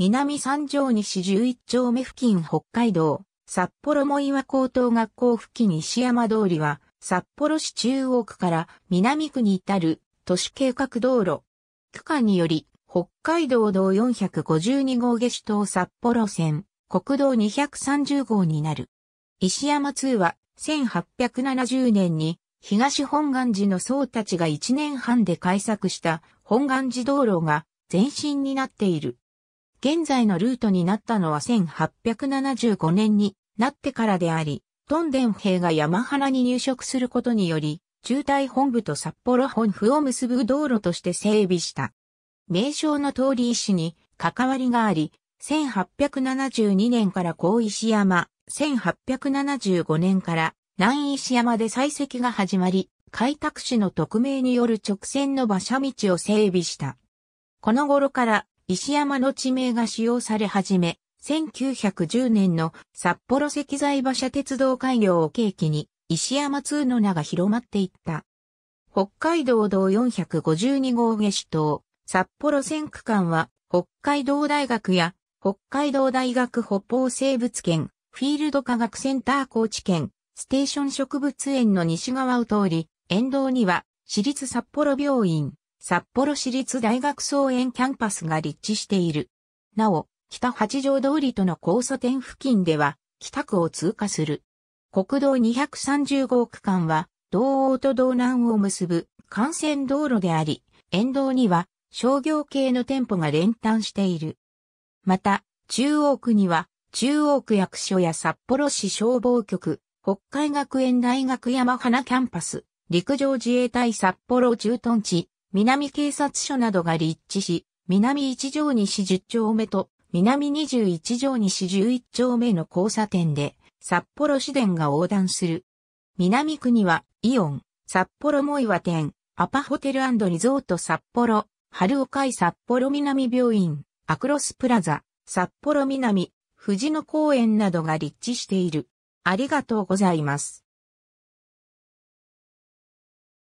南三条西11丁目付近北海道、札幌も岩高等学校付近西山通りは、札幌市中央区から南区に至る都市計画道路。区間により、北海道道452号下首東札幌線、国道230号になる。石山通は、1870年に、東本願寺の僧たちが1年半で開作した本願寺道路が前身になっている。現在のルートになったのは1875年になってからであり、トンデン兵が山原に入植することにより、中隊本部と札幌本府を結ぶ道路として整備した。名称の通り石に関わりがあり、1872年から高石山、1875年から南石山で採石が始まり、開拓士の匿名による直線の馬車道を整備した。この頃から石山の地名が使用され始め、1910年の札幌石材馬車鉄道開業を契機に、石山通の名が広まっていった。北海道道452号下市と札幌線区間は、北海道大学や、北海道大学北方生物圏、フィールド科学センター高知県、ステーション植物園の西側を通り、沿道には、私立札幌病院、札幌市立大学総園キャンパスが立地している。なお、北八条通りとの交差点付近では、北区を通過する。国道230号区間は、道央と道南を結ぶ幹線道路であり、沿道には商業系の店舗が連帯している。また、中央区には、中央区役所や札幌市消防局、北海学園大学山花キャンパス、陸上自衛隊札幌駐屯地、南警察署などが立地し、南一条西十丁目と南二十一条西十一丁目の交差点で札幌市電が横断する。南区にはイオン、札幌萌ワ店、アパホテルリゾート札幌、春岡井札幌南病院、アクロスプラザ、札幌南、富士野公園などが立地している。ありがとうございます。